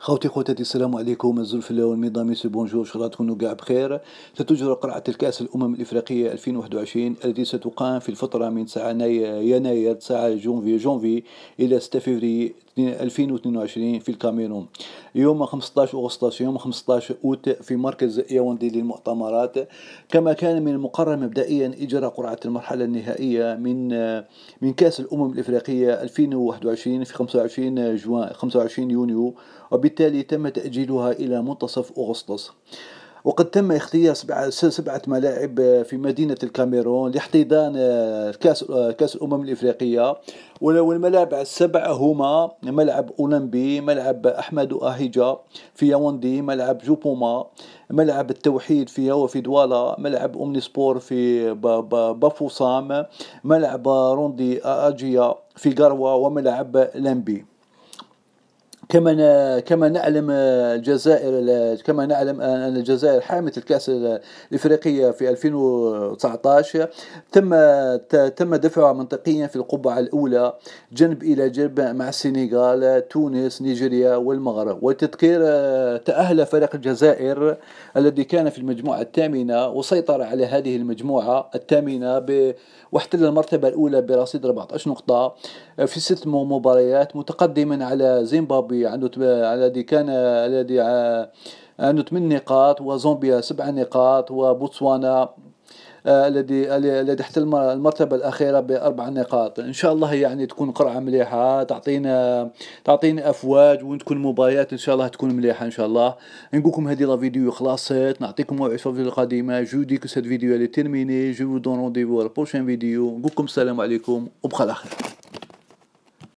خوتي خواتاتي السلام عليكم الزلف الاول ميسي بونجور ان شاء الله تكونوا كاع بخير ستجرى قرعه الكاس الامم الافريقيه 2021 التي ستقام في الفتره من 9 يناير 9 جونفي جونفي الى 6 فيفري 2022 في الكاميرون يوم 15 أغسطس يوم 15 أوت في مركز ياوندي للمؤتمرات كما كان من المقرر مبدئيا إجراء قرعة المرحلة النهائية من من كأس الأمم الإفريقية 2021 في 25 جوان 25 يونيو وبالتالي تم تأجيلها إلى منتصف أغسطس وقد تم اختيار سبعة ملاعب آه، في مدينة الكاميرون لاحتضان آه، كأس آه، كأس الأمم الإفريقية والملاعب السبعة هما ملعب أولمبي ملعب أحمد أهيجا في ياوندي ملعب جوبوما ملعب التوحيد في هو في دوالا ملعب أمني سبور في بافوسام ملعب روندي أجيا في قروة وملعب لمبي كما كما نعلم آه، الجزائر كما نعلم آه، ان الجزائر حامله الكاس الافريقيه في 2019 تم تم دفعها منطقيا في القبعه الاولى جنب الى جنب مع السنغال تونس نيجيريا والمغرب وتذكير آه، تاهل فريق الجزائر الذي كان في المجموعه الثامنه وسيطر على هذه المجموعه الثامنه واحتل المرتبه الاولى برصيد 14 نقطه في ست مباريات متقدما على زيمبابوي زومبي عنده الذي كان الذي آه، عنده 8 نقاط وزومبيا سبع نقاط وبوتسوانا آه، الذي الذي احتل المرتبه الاخيره باربع نقاط ان شاء الله يعني تكون قرعه مليحه تعطينا تعطينا افواج وتكون تكون مباريات ان شاء الله تكون مليحه ان شاء الله نقول لكم هذه لا فيديو خلاصت نعطيكم موعد في الفيديو القادمه جو ديك كو سيت فيديو اللي تيرميني جو دون رونديفو على بروشين فيديو نقول لكم السلام عليكم وبخير